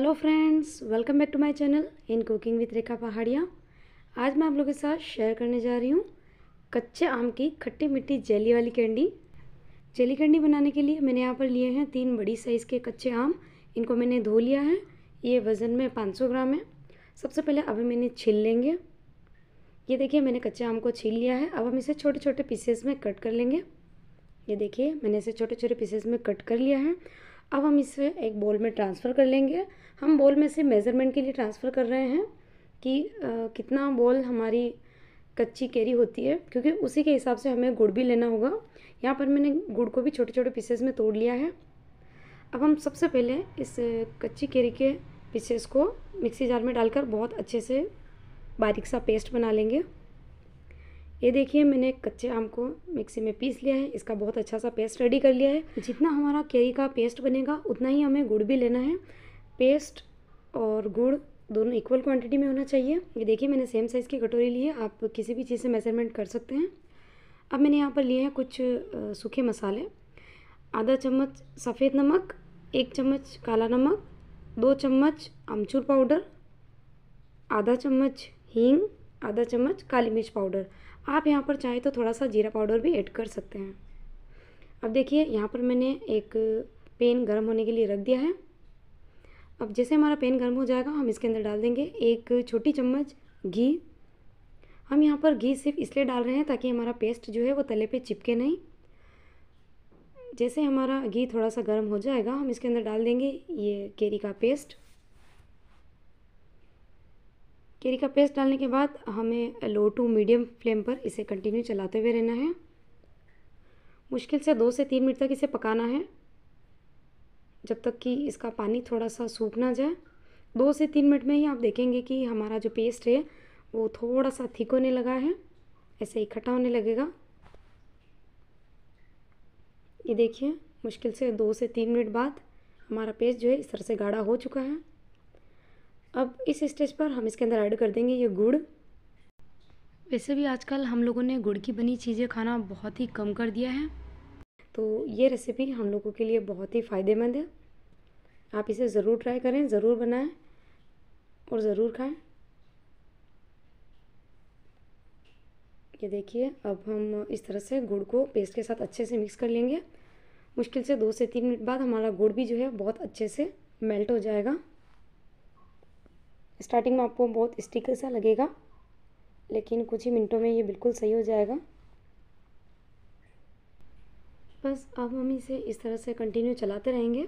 hello friends welcome back to my channel in cooking with Rekha Pahadiya आज मैं आप लोगों के साथ शेयर करने जा रही हूँ कच्चे आम की खट्टी मिट्टी जेली वाली कैंडी जेली कैंडी बनाने के लिए मैंने यहाँ पर लिए हैं तीन बड़ी साइज़ के कच्चे आम इनको मैंने धो लिया है ये वज़न में पाँच ग्राम है सबसे पहले अभी मैंने छील लेंगे ये देखिए मैंने कच्चे आम को छील लिया है अब हम इसे छोटे छोटे पीसेस में कट कर लेंगे ये देखिए मैंने इसे छोटे छोटे पीसेस में कट कर लिया है अब हम इसे एक बॉल में ट्रांसफ़र कर लेंगे हम बॉल में से मेज़रमेंट के लिए ट्रांसफ़र कर रहे हैं कि आ, कितना बॉल हमारी कच्ची कैरी होती है क्योंकि उसी के हिसाब से हमें गुड़ भी लेना होगा यहाँ पर मैंने गुड़ को भी छोटे छोटे पीसेस में तोड़ लिया है अब हम सबसे पहले इस कच्ची कैरी के पीसेस को मिक्सी जार में डालकर बहुत अच्छे से बारीक सा पेस्ट बना लेंगे ये देखिए मैंने कच्चे आम को मिक्सी में पीस लिया है इसका बहुत अच्छा सा पेस्ट रेडी कर लिया है जितना हमारा केरी का पेस्ट बनेगा उतना ही हमें गुड़ भी लेना है पेस्ट और गुड़ दोनों इक्वल क्वांटिटी में होना चाहिए ये देखिए मैंने सेम साइज़ की कटोरी ली है आप किसी भी चीज़ से मेजरमेंट कर सकते हैं अब मैंने यहाँ पर लिए हैं कुछ सूखे मसाले आधा चम्मच सफ़ेद नमक एक चम्मच काला नमक दो चम्मच अमचूर पाउडर आधा चम्मच हींग आधा चम्मच काली मिर्च पाउडर आप यहाँ पर चाहें तो थोड़ा सा जीरा पाउडर भी ऐड कर सकते हैं अब देखिए यहाँ पर मैंने एक पेन गर्म होने के लिए रख दिया है अब जैसे हमारा पेन गर्म हो जाएगा हम इसके अंदर डाल देंगे एक छोटी चम्मच घी हम यहाँ पर घी सिर्फ इसलिए डाल रहे हैं ताकि हमारा पेस्ट जो है वो तले पे चिपके नहीं जैसे हमारा घी थोड़ा सा गर्म हो जाएगा हम इसके अंदर डाल देंगे ये केरी का पेस्ट केरी का पेस्ट डालने के बाद हमें लो टू मीडियम फ्लेम पर इसे कंटिन्यू चलाते हुए रहना है मुश्किल से दो से तीन मिनट तक इसे पकाना है जब तक कि इसका पानी थोड़ा सा सूख ना जाए दो से तीन मिनट में ही आप देखेंगे कि हमारा जो पेस्ट है वो थोड़ा सा थिक होने लगा है ऐसे इकट्ठा होने लगेगा ये देखिए मुश्किल से दो से तीन मिनट बाद हमारा पेस्ट जो है इस तरह से गाढ़ा हो चुका है अब इस स्टेज पर हम इसके अंदर ऐड कर देंगे ये गुड़ वैसे भी आजकल हम लोगों ने गुड़ की बनी चीज़ें खाना बहुत ही कम कर दिया है तो ये रेसिपी हम लोगों के लिए बहुत ही फ़ायदेमंद है आप इसे ज़रूर ट्राई करें ज़रूर बनाएं और ज़रूर खाएं ये देखिए अब हम इस तरह से गुड़ को पेस्ट के साथ अच्छे से मिक्स कर लेंगे मुश्किल से दो से तीन मिनट बाद हमारा गुड़ भी जो है बहुत अच्छे से मेल्ट हो जाएगा स्टार्टिंग में आपको बहुत स्टिकर सा लगेगा लेकिन कुछ ही मिनटों में ये बिल्कुल सही हो जाएगा बस अब हम इसे इस तरह से कंटिन्यू चलाते रहेंगे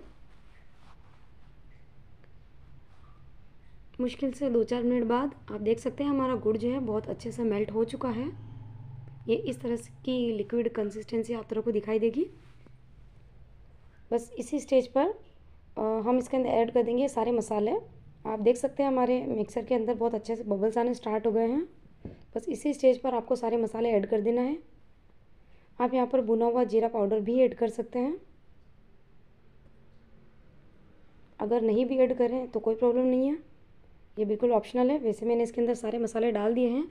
मुश्किल से दो चार मिनट बाद आप देख सकते हैं हमारा गुड़ जो है बहुत अच्छे से मेल्ट हो चुका है ये इस तरह की लिक्विड कंसिस्टेंसी आप तरह को दिखाई देगी बस इसी स्टेज पर हम इसके अंदर ऐड कर देंगे सारे मसाले आप देख सकते हैं हमारे मिक्सर के अंदर बहुत अच्छे से बबल्स आने स्टार्ट हो गए हैं बस इसी स्टेज पर आपको सारे मसाले ऐड कर देना है आप यहाँ पर बुना हुआ जीरा पाउडर भी ऐड कर सकते हैं अगर नहीं भी ऐड करें तो कोई प्रॉब्लम नहीं है ये बिल्कुल ऑप्शनल है वैसे मैंने इसके अंदर सारे मसाले डाल दिए हैं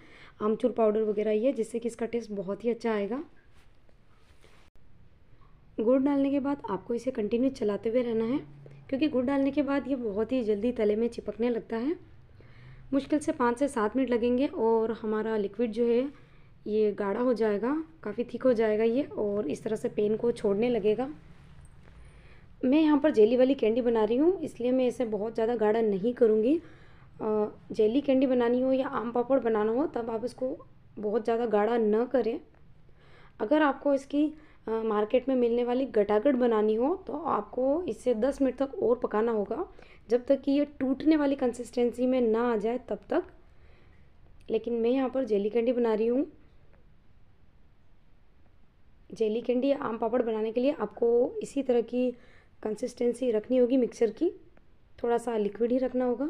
आमचूर पाउडर वगैरह ये जिससे कि इसका टेस्ट बहुत ही अच्छा आएगा गुड़ डालने के बाद आपको इसे कंटिन्यू चलाते हुए रहना है क्योंकि गुड़ डालने के बाद ये बहुत ही जल्दी तले में चिपकने लगता है मुश्किल से पाँच से सात मिनट लगेंगे और हमारा लिक्विड जो है ये गाढ़ा हो जाएगा काफ़ी थिक हो जाएगा ये और इस तरह से पेन को छोड़ने लगेगा मैं यहाँ पर जेली वाली कैंडी बना रही हूँ इसलिए मैं इसे बहुत ज़्यादा गाढ़ा नहीं करूँगी जेली कैंडी बनानी हो या आम पापड़ बनाना हो तब आप इसको बहुत ज़्यादा गाढ़ा न करें अगर आपको इसकी मार्केट में मिलने वाली गटागट बनानी हो तो आपको इसे दस मिनट तक और पकाना होगा जब तक कि ये टूटने वाली कंसिस्टेंसी में ना आ जाए तब तक लेकिन मैं यहाँ पर जेली कैंडी बना रही हूँ जेली कैंडी आम पापड़ बनाने के लिए आपको इसी तरह की कंसिस्टेंसी रखनी होगी मिक्सर की थोड़ा सा लिक्विड ही रखना होगा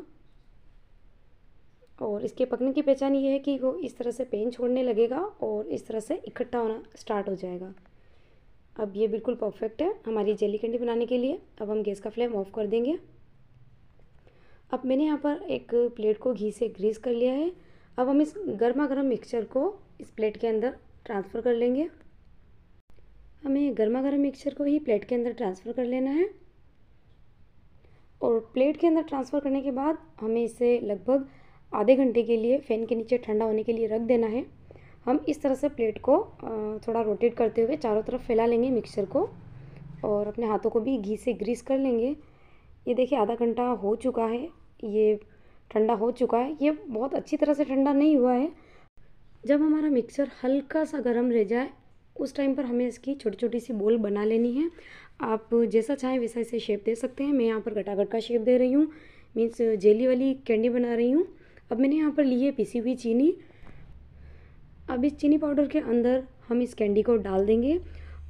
और इसके पकने की पहचान ये है कि वो इस तरह से पेन छोड़ने लगेगा और इस तरह से इकट्ठा होना स्टार्ट हो जाएगा अब ये बिल्कुल परफेक्ट है हमारी जेली कैंडी बनाने के लिए अब हम गैस का फ्लेम ऑफ कर देंगे अब मैंने यहाँ पर एक प्लेट को घी से ग्रीस कर लिया है अब हम इस गर्मा गर्म मिक्सचर को इस प्लेट के अंदर ट्रांसफ़र कर लेंगे हमें गर्मा गर्म मिक्सचर को ही प्लेट के अंदर ट्रांसफ़र कर लेना है और प्लेट के अंदर ट्रांसफ़र करने के बाद हमें इसे लगभग आधे घंटे के लिए फ़ैन के नीचे ठंडा होने के लिए रख देना है हम इस तरह से प्लेट को थोड़ा रोटेट करते हुए चारों तरफ फैला लेंगे मिक्सर को और अपने हाथों को भी घी से ग्रीस कर लेंगे ये देखिए आधा घंटा हो चुका है ये ठंडा हो चुका है ये बहुत अच्छी तरह से ठंडा नहीं हुआ है जब हमारा मिक्सर हल्का सा गर्म रह जाए उस टाइम पर हमें इसकी छोटी छोटी सी बोल बना लेनी है आप जैसा चाहें वैसा इसे शेप दे सकते हैं मैं यहाँ पर गटागट का शेप दे रही हूँ मीन्स जेली वाली कैंडी बना रही हूँ अब मैंने यहाँ पर ली है पीसी हुई चीनी अब इस चीनी पाउडर के अंदर हम इस कैंडी को डाल देंगे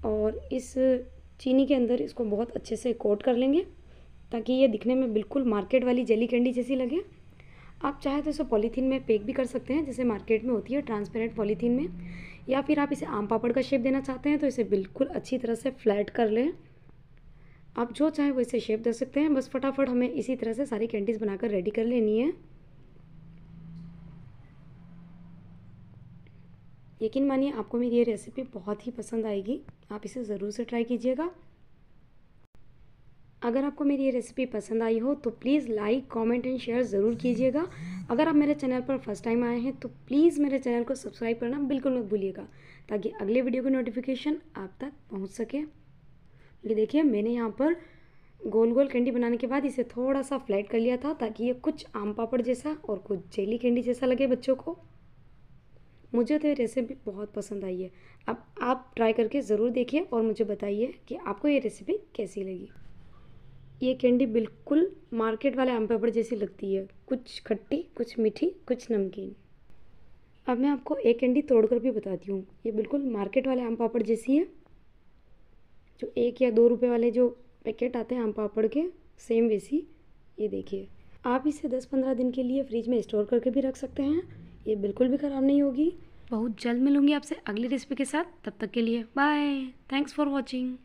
और इस चीनी के अंदर इसको बहुत अच्छे से कोट कर लेंगे ताकि ये दिखने में बिल्कुल मार्केट वाली जेली कैंडी जैसी लगे आप चाहे तो इसे पॉलीथीन में पैक भी कर सकते हैं जैसे मार्केट में होती है ट्रांसपेरेंट पॉलीथीन में या फिर आप इसे आम पापड़ का शेप देना चाहते हैं तो इसे बिल्कुल अच्छी तरह से फ्लैट कर लें आप जो चाहें वैसे शेप दे सकते हैं बस फटाफट हमें इसी तरह से सारी कैंडीज़ बनाकर रेडी कर लेनी है यकीन मानिए आपको मेरी ये रेसिपी बहुत ही पसंद आएगी आप इसे ज़रूर से ट्राई कीजिएगा अगर आपको मेरी ये रेसिपी पसंद आई हो तो please like comment and share ज़रूर कीजिएगा अगर आप मेरे चैनल पर फर्स्ट टाइम आए हैं तो प्लीज़ मेरे चैनल को सब्सक्राइब करना बिल्कुल मत भूलिएगा ताकि अगले वीडियो की नोटिफिकेशन आप तक पहुंच सके ये देखिए मैंने यहाँ पर गोल गोल कैंडी बनाने के बाद इसे थोड़ा सा फ्लैट कर लिया था ताकि ये कुछ आम पापड़ जैसा और कुछ जेली कैंडी जैसा लगे बच्चों को मुझे तो ये रेसिपी बहुत पसंद आई है अब आप ट्राई करके ज़रूर देखिए और मुझे बताइए कि आपको ये रेसिपी कैसी लगी ये कैंडी बिल्कुल मार्केट वाले आम पापड़ जैसी लगती है कुछ खट्टी कुछ मीठी कुछ नमकीन अब मैं आपको एक कैंडी तोड़कर भी बताती हूँ ये बिल्कुल मार्केट वाले आम पापड़ जैसी है जो एक या दो रुपए वाले जो पैकेट आते हैं आम पापड़ के सेम वैसी ये देखिए आप इसे 10-15 दिन के लिए फ्रिज में स्टोर करके भी रख सकते हैं ये बिल्कुल भी ख़राब नहीं होगी बहुत जल्द मिलूंगी आपसे अगली रेसिपी के साथ तब तक के लिए बाय थैंक्स फॉर वॉचिंग